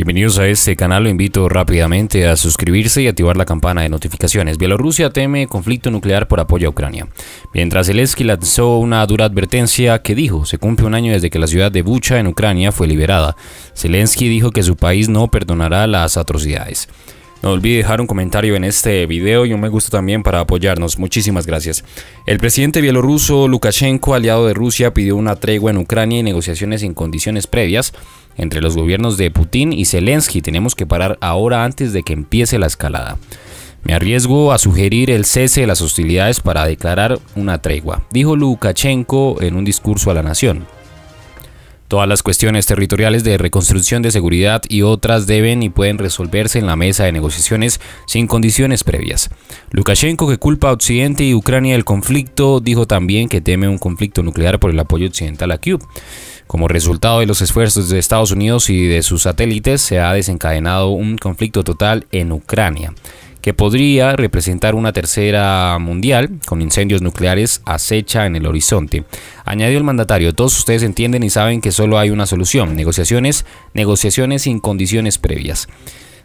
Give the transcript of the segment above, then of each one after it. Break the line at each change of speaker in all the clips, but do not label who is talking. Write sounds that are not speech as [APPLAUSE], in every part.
Bienvenidos a este canal, lo invito rápidamente a suscribirse y activar la campana de notificaciones. Bielorrusia teme conflicto nuclear por apoyo a Ucrania. Mientras Zelensky lanzó una dura advertencia que dijo, se cumple un año desde que la ciudad de Bucha en Ucrania fue liberada. Zelensky dijo que su país no perdonará las atrocidades. No olvide dejar un comentario en este video y un me gusta también para apoyarnos. Muchísimas gracias. El presidente bielorruso Lukashenko, aliado de Rusia, pidió una tregua en Ucrania y negociaciones sin condiciones previas entre los gobiernos de Putin y Zelensky. Tenemos que parar ahora antes de que empiece la escalada. Me arriesgo a sugerir el cese de las hostilidades para declarar una tregua, dijo Lukashenko en un discurso a la nación. Todas las cuestiones territoriales de reconstrucción de seguridad y otras deben y pueden resolverse en la mesa de negociaciones sin condiciones previas. Lukashenko, que culpa a Occidente y Ucrania del conflicto, dijo también que teme un conflicto nuclear por el apoyo occidental a Cuba. Como resultado de los esfuerzos de Estados Unidos y de sus satélites, se ha desencadenado un conflicto total en Ucrania que podría representar una tercera mundial, con incendios nucleares acecha en el horizonte. Añadió el mandatario, todos ustedes entienden y saben que solo hay una solución, negociaciones, negociaciones sin condiciones previas.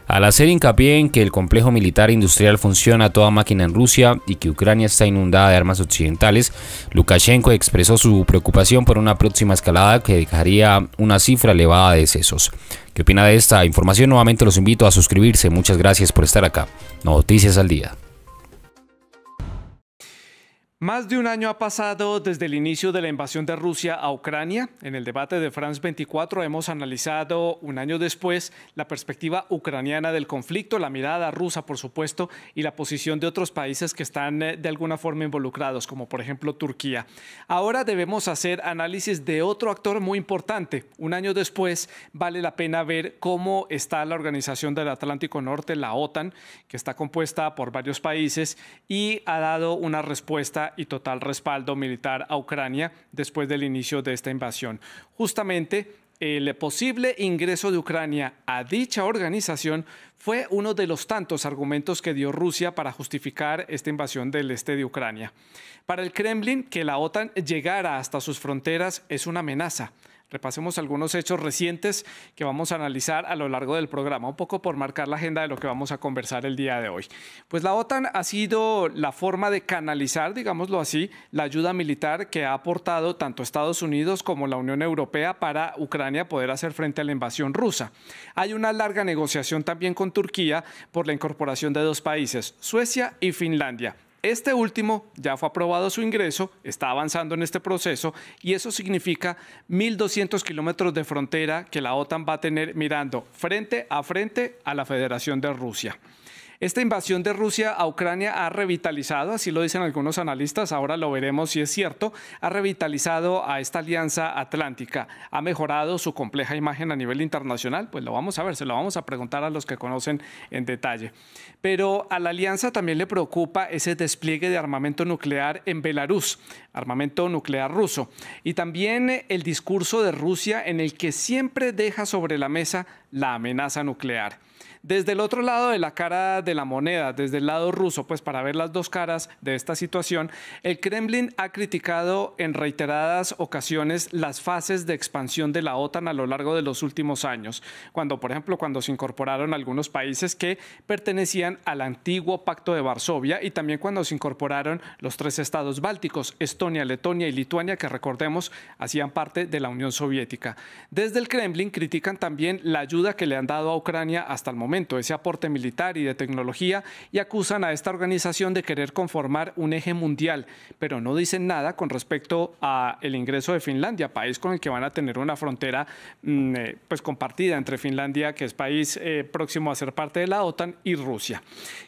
Al hacer hincapié en que el complejo militar industrial funciona a toda máquina en Rusia y que Ucrania está inundada de armas occidentales, Lukashenko expresó su preocupación por una próxima escalada que dejaría una cifra elevada de excesos. ¿Qué opina de esta información? Nuevamente los invito a suscribirse. Muchas gracias por estar acá. Noticias al día.
Más de un año ha pasado desde el inicio de la invasión de Rusia a Ucrania. En el debate de France 24 hemos analizado un año después la perspectiva ucraniana del conflicto, la mirada rusa, por supuesto, y la posición de otros países que están eh, de alguna forma involucrados, como por ejemplo Turquía. Ahora debemos hacer análisis de otro actor muy importante. Un año después vale la pena ver cómo está la Organización del Atlántico Norte, la OTAN, que está compuesta por varios países y ha dado una respuesta y total respaldo militar a Ucrania después del inicio de esta invasión. Justamente el posible ingreso de Ucrania a dicha organización fue uno de los tantos argumentos que dio Rusia para justificar esta invasión del este de Ucrania. Para el Kremlin, que la OTAN llegara hasta sus fronteras es una amenaza. Repasemos algunos hechos recientes que vamos a analizar a lo largo del programa, un poco por marcar la agenda de lo que vamos a conversar el día de hoy. Pues la OTAN ha sido la forma de canalizar, digámoslo así, la ayuda militar que ha aportado tanto Estados Unidos como la Unión Europea para Ucrania poder hacer frente a la invasión rusa. Hay una larga negociación también con Turquía por la incorporación de dos países, Suecia y Finlandia. Este último ya fue aprobado su ingreso, está avanzando en este proceso y eso significa 1.200 kilómetros de frontera que la OTAN va a tener mirando frente a frente a la Federación de Rusia. Esta invasión de Rusia a Ucrania ha revitalizado, así lo dicen algunos analistas, ahora lo veremos si es cierto, ha revitalizado a esta alianza atlántica, ha mejorado su compleja imagen a nivel internacional, pues lo vamos a ver, se lo vamos a preguntar a los que conocen en detalle. Pero a la alianza también le preocupa ese despliegue de armamento nuclear en Belarus, armamento nuclear ruso, y también el discurso de Rusia en el que siempre deja sobre la mesa la amenaza nuclear. Desde el otro lado de la cara de la moneda, desde el lado ruso, pues para ver las dos caras de esta situación, el Kremlin ha criticado en reiteradas ocasiones las fases de expansión de la OTAN a lo largo de los últimos años, cuando, por ejemplo, cuando se incorporaron algunos países que pertenecían al antiguo Pacto de Varsovia y también cuando se incorporaron los tres estados bálticos, Estonia, Letonia y Lituania, que recordemos hacían parte de la Unión Soviética. Desde el Kremlin critican también la ayuda que le han dado a Ucrania hasta el momento, ese aporte militar y de tecnología, y acusan a esta organización de querer conformar un eje mundial, pero no dicen nada con respecto al ingreso de Finlandia, país con el que van a tener una frontera mm, eh, pues compartida entre Finlandia, que es país eh, próximo a ser parte de la OTAN, y Rusia.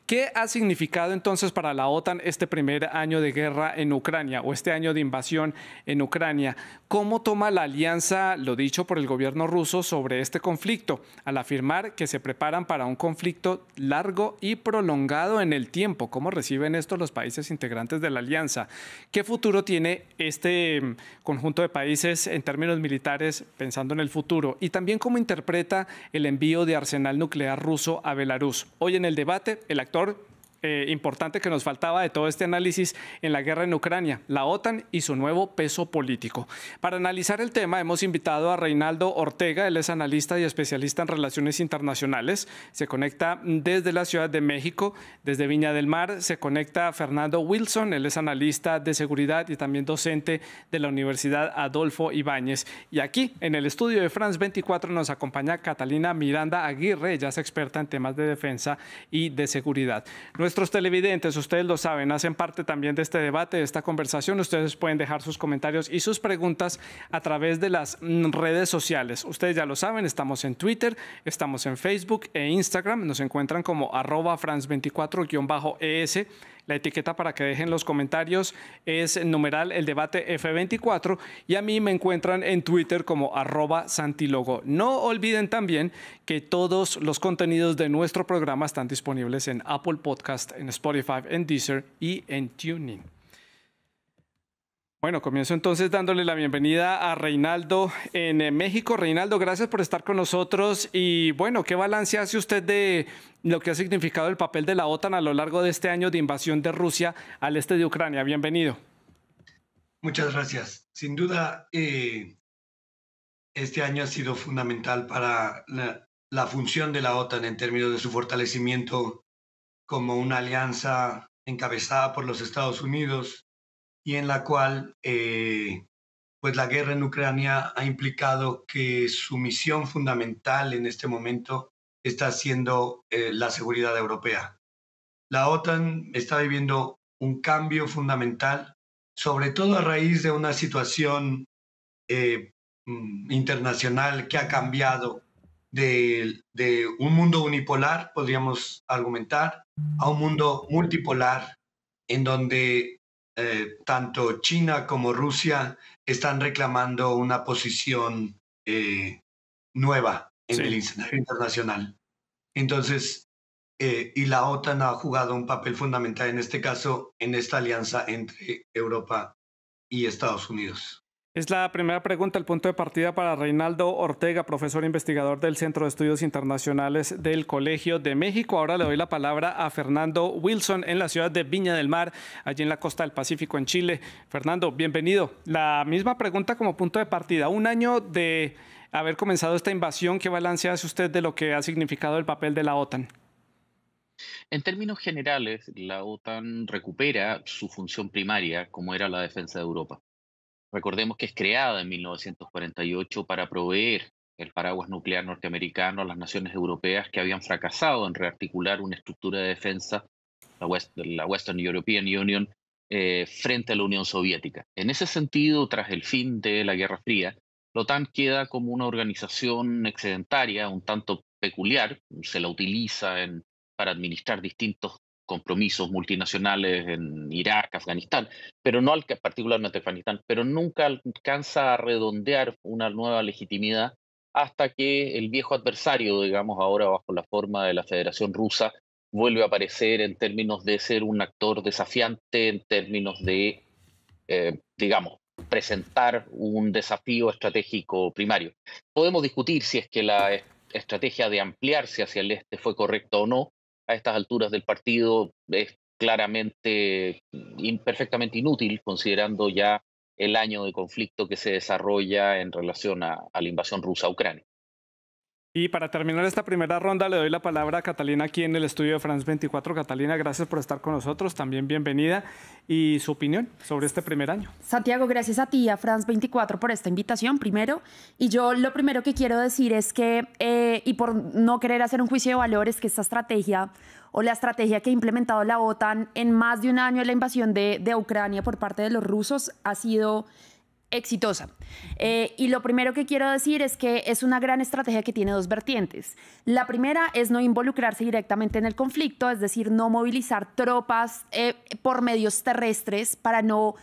¿Qué ha significado entonces para la OTAN este primer año de guerra en Ucrania o este año de invasión en Ucrania? ¿Cómo toma la alianza lo dicho por el gobierno ruso sobre este conflicto? al afirmar que se preparan para un conflicto largo y prolongado en el tiempo. ¿Cómo reciben esto los países integrantes de la alianza? ¿Qué futuro tiene este mm, conjunto de países en términos militares pensando en el futuro? Y también cómo interpreta el envío de arsenal nuclear ruso a Belarus. Hoy en el debate, el actor eh, importante que nos faltaba de todo este análisis en la guerra en Ucrania, la OTAN y su nuevo peso político. Para analizar el tema hemos invitado a Reinaldo Ortega, él es analista y especialista en relaciones internacionales, se conecta desde la Ciudad de México, desde Viña del Mar, se conecta a Fernando Wilson, él es analista de seguridad y también docente de la Universidad Adolfo Ibáñez. Y aquí, en el estudio de France 24, nos acompaña Catalina Miranda Aguirre, ella es experta en temas de defensa y de seguridad. Nuestros televidentes, ustedes lo saben, hacen parte también de este debate, de esta conversación. Ustedes pueden dejar sus comentarios y sus preguntas a través de las mm, redes sociales. Ustedes ya lo saben, estamos en Twitter, estamos en Facebook e Instagram. Nos encuentran como arroba france24-es la etiqueta para que dejen los comentarios es numeral el debate F24 y a mí me encuentran en Twitter como arroba santilogo. No olviden también que todos los contenidos de nuestro programa están disponibles en Apple Podcast, en Spotify, en Deezer y en TuneIn. Bueno, comienzo entonces dándole la bienvenida a Reinaldo en eh, México. Reinaldo, gracias por estar con nosotros y bueno, ¿qué balance hace usted de lo que ha significado el papel de la OTAN a lo largo de este año de invasión de Rusia al este de Ucrania? Bienvenido.
Muchas gracias. Sin duda, eh, este año ha sido fundamental para la, la función de la OTAN en términos de su fortalecimiento como una alianza encabezada por los Estados Unidos y en la cual eh, pues la guerra en Ucrania ha implicado que su misión fundamental en este momento está siendo eh, la seguridad europea. La OTAN está viviendo un cambio fundamental, sobre todo a raíz de una situación eh, mm, internacional que ha cambiado de, de, un mundo unipolar, podríamos argumentar, a un mundo multipolar, en donde eh, tanto China como Rusia están reclamando una posición eh, nueva en el escenario internacional. Entonces, eh, y la OTAN ha jugado un papel fundamental en este caso, en esta alianza entre Europa y Estados Unidos. Es la
primera pregunta, el punto de partida para Reinaldo Ortega, profesor e investigador del Centro de Estudios Internacionales del Colegio de México. Ahora le doy la palabra a Fernando Wilson en la ciudad de Viña del Mar, allí en la costa del Pacífico, en Chile. Fernando, bienvenido. La misma pregunta como punto de partida. Un año de haber comenzado esta invasión, ¿qué balance hace usted de lo que ha significado el papel de la OTAN?
En términos generales, la OTAN recupera su función primaria, como era la defensa de Europa. Recordemos que es creada en 1948 para proveer el paraguas nuclear norteamericano a las naciones europeas que habían fracasado en rearticular una estructura de defensa, la, Western European Union, eh, frente a la Unión Soviética. En ese sentido, tras el fin de la Guerra Fría, la OTAN queda como una organización excedentaria, un tanto peculiar, se la utiliza en, para administrar distintos compromisos multinacionales en Irak, Afganistán, pero no particularmente Afganistán, pero nunca alcanza a redondear una nueva legitimidad hasta que el viejo adversario, digamos ahora bajo la forma de la Federación Rusa, vuelve a aparecer en términos de ser un actor desafiante, en términos de, eh, digamos, presentar un desafío estratégico primario. Podemos discutir si es que la estrategia de ampliarse hacia el este fue correcta o no, a estas alturas del partido es claramente, imperfectamente inútil, considerando ya el año de conflicto que se desarrolla en relación a, la invasión rusa a Ucrania.
Y para terminar esta primera ronda, le doy la palabra a Catalina aquí en el estudio de France 24. Catalina, gracias por estar con nosotros, también bienvenida y su opinión sobre este primer año.
Santiago, gracias a ti, a France 24 por esta invitación primero. Y yo lo primero que quiero decir es que, eh, y por no querer hacer un juicio de valores, que esta estrategia o la estrategia que ha implementado la OTAN en más de un año de la invasión de, de Ucrania por parte de los rusos ha sido exitosa. Eh, y lo primero que quiero decir es que es una gran estrategia que tiene dos vertientes. La primera es no involucrarse directamente en el conflicto, es decir, no movilizar tropas eh, por medios terrestres para no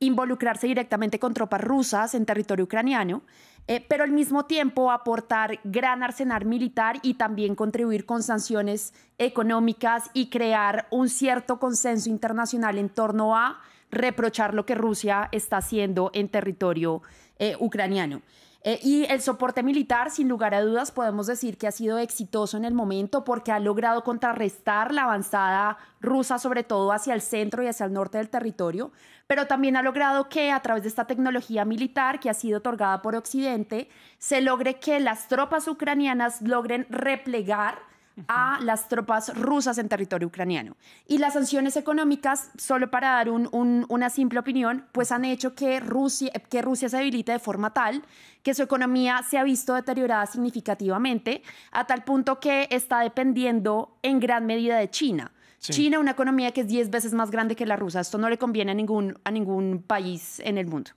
involucrarse directamente con tropas rusas en territorio ucraniano, eh, pero al mismo tiempo aportar gran arsenal militar y también contribuir con sanciones económicas y crear un cierto consenso internacional en torno a reprochar lo que Rusia está haciendo en territorio eh, ucraniano. Eh, y el soporte militar, sin lugar a dudas, podemos decir que ha sido exitoso en el momento porque ha logrado contrarrestar la avanzada rusa, sobre todo hacia el centro y hacia el norte del territorio, pero también ha logrado que a través de esta tecnología militar que ha sido otorgada por Occidente, se logre que las tropas ucranianas logren replegar a las tropas rusas en territorio ucraniano. Y las sanciones económicas, solo para dar una simple opinión, pues han hecho que Rusia, que Rusia se debilite de forma tal que su economía se ha visto deteriorada significativamente, a tal punto que está dependiendo en gran medida de China. China, una economía que es 10 veces más grande que la rusa. Esto no le conviene ningún, a ningún país en el mundo.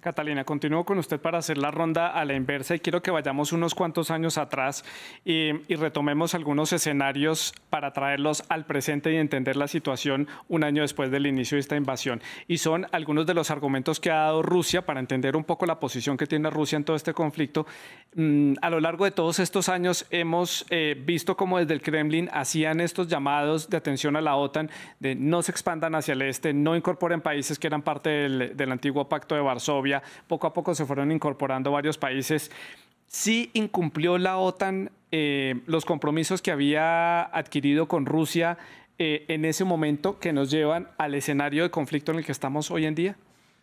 Catalina, continúo con usted para hacer la ronda a la inversa y quiero que vayamos unos cuantos años atrás y, retomemos algunos escenarios para traerlos al presente y entender la situación un año después del inicio de esta invasión. Y son algunos de los argumentos que ha dado Rusia para entender un poco la posición que tiene Rusia en todo este conflicto. Mm, a lo largo de todos estos años hemos eh, visto cómo desde el Kremlin hacían estos llamados de atención a la OTAN de no se expandan hacia el este, no incorporen países que eran parte del, del antiguo pacto de Varsovia, poco a poco se fueron incorporando varios países. Sí incumplió la OTAN eh, los compromisos que había adquirido con Rusia eh, en ese momento que nos llevan al escenario de conflicto en el que estamos hoy en día?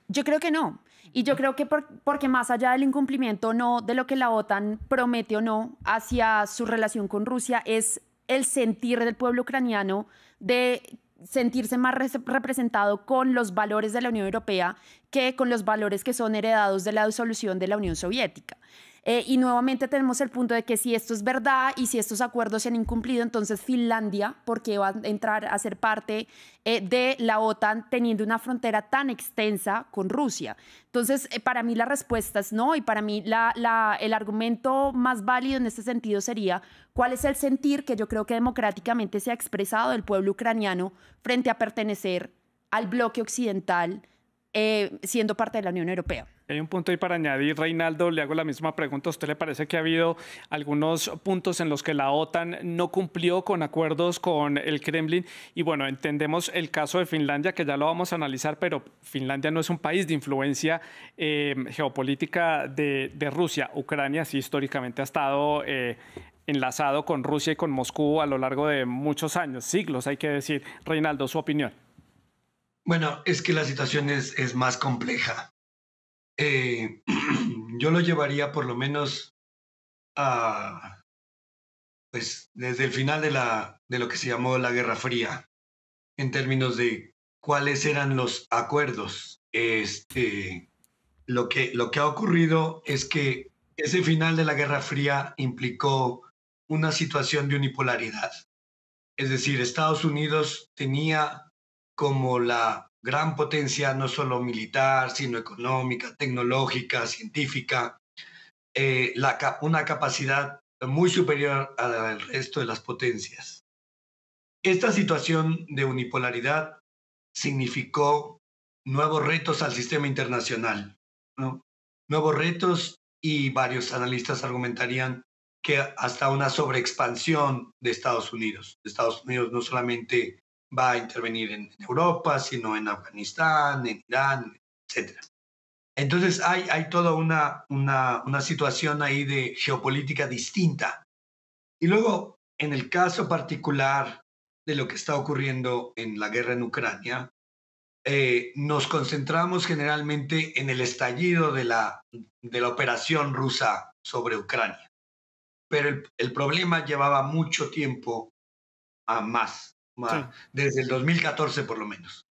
Yo creo que no. Y yo creo que porque más allá del incumplimiento no de lo que la OTAN promete o no hacia su relación con Rusia es el sentir del pueblo ucraniano de sentirse más representado con los valores de la Unión Europea que con los valores que son heredados de la disolución de la Unión Soviética. Eh, y nuevamente tenemos el punto de que si esto es verdad y si estos acuerdos se han incumplido, entonces Finlandia, porque va a entrar a ser parte eh, de la OTAN teniendo una frontera tan extensa con Rusia? Entonces, eh, para mí la respuesta es no y para mí el argumento más válido en este sentido sería cuál es el sentir que yo creo que democráticamente se ha expresado del pueblo ucraniano frente a pertenecer al bloque occidental eh, siendo parte de la Unión Europea.
Hay un punto ahí para añadir, Reinaldo, le hago la misma pregunta. ¿A usted le parece que ha habido algunos puntos en los que la OTAN no cumplió con acuerdos con el Kremlin? Y bueno, entendemos el caso de Finlandia, que ya lo vamos a analizar, pero Finlandia no es un país de influencia eh, geopolítica de, Rusia. Ucrania sí históricamente ha estado... Eh, enlazado con Rusia y con Moscú a lo largo de muchos años, siglos, hay que decir. Reinaldo, su opinión.
Bueno, es que la situación es, más compleja. Eh, [CLEARS THROAT] yo lo llevaría por lo menos a, pues, desde el final de, la, de lo que se llamó la Guerra Fría, en términos de cuáles eran los acuerdos. Este, lo, que, lo que ha ocurrido es que ese final de la Guerra Fría implicó una situación de unipolaridad. Es decir, Estados Unidos tenía como la gran potencia no solo militar, sino económica, tecnológica, científica, eh, una capacidad muy superior al resto de las potencias. Esta situación de unipolaridad significó nuevos retos al sistema internacional, nuevos retos y varios analistas argumentarían que hasta una sobreexpansión de Estados Unidos, Estados Unidos no solamente va a intervenir en Europa, sino en Afganistán, en Irán, etc. Entonces hay, toda una, situación ahí de geopolítica distinta. Y luego, en el caso particular de lo que está ocurriendo en la guerra en Ucrania, eh, nos concentramos generalmente en el estallido de la, operación rusa sobre Ucrania. Pero el problema llevaba mucho tiempo a más desde el 2014 por lo menos.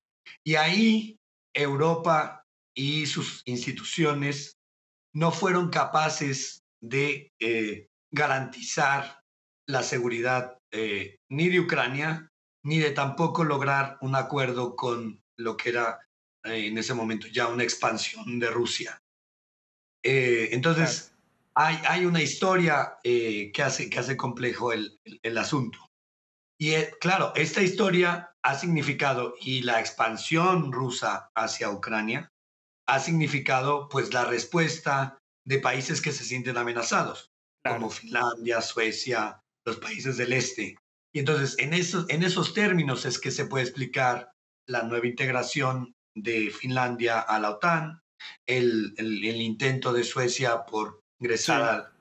Y ahí Europa y sus instituciones no fueron capaces de eh, garantizar la seguridad eh, ni de Ucrania, ni de tampoco lograr un acuerdo con lo que era eh, en ese momento ya una expansión de Rusia. entonces, hay, hay, una historia que, hace, que hace complejo el, el asunto. Y eh, claro, esta historia ha significado, y la expansión rusa hacia Ucrania, ha significado pues la respuesta de países que se sienten amenazados, como Finlandia, Suecia, los países del este. Y entonces, en esos, en esos términos es que se puede explicar la nueva integración de Finlandia a la OTAN, el, intento de Suecia por ingresar sí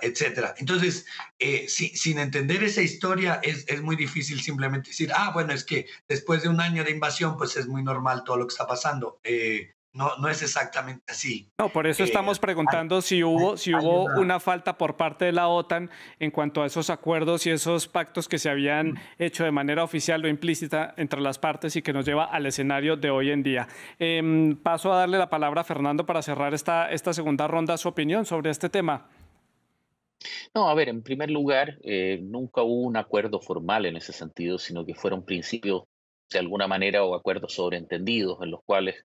etcétera. Entonces, eh, sin entender esa historia es, muy difícil simplemente decir, ah, bueno, es que después de un año de invasión, pues es muy normal todo lo que está pasando. Eh, no, no es exactamente así. No, por eso eh, estamos preguntando
si hubo, si hubo una... falta por parte de la OTAN en cuanto a esos acuerdos y esos pactos que se habían mm. hecho de manera oficial o implícita entre las partes y que nos lleva al escenario de hoy en día. Em, paso a darle la palabra a Fernando para cerrar esta, esta segunda ronda, su opinión sobre este tema.
No, a ver, en primer lugar, eh, nunca hubo un acuerdo formal en ese sentido, sino que fueron principios de alguna manera o acuerdos sobreentendidos en los cuales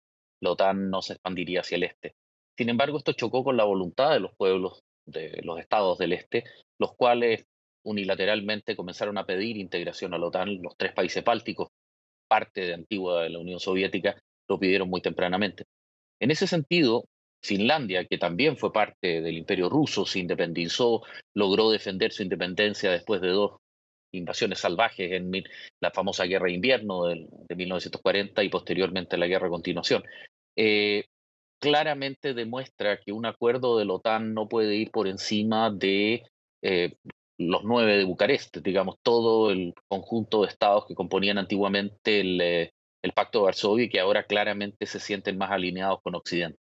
la OTAN no se expandiría hacia el este. Sin embargo, esto chocó con la voluntad de los pueblos de los estados del este, los cuales unilateralmente comenzaron a pedir integración a la OTAN. Los tres países bálticos, parte de antigua de la Unión Soviética, lo pidieron muy tempranamente. En ese sentido, Finlandia, que también fue parte del imperio ruso, se independizó, logró defender su independencia después de dos invasiones salvajes en la famosa guerra de invierno de, 1940 y posteriormente la guerra de continuación. Eh, claramente demuestra que un acuerdo de la OTAN no puede ir por encima de eh, los nueve de Bucarest, digamos, todo el conjunto de estados que componían antiguamente el eh, Pacto de Varsovia y que ahora claramente se sienten más alineados con Occidente.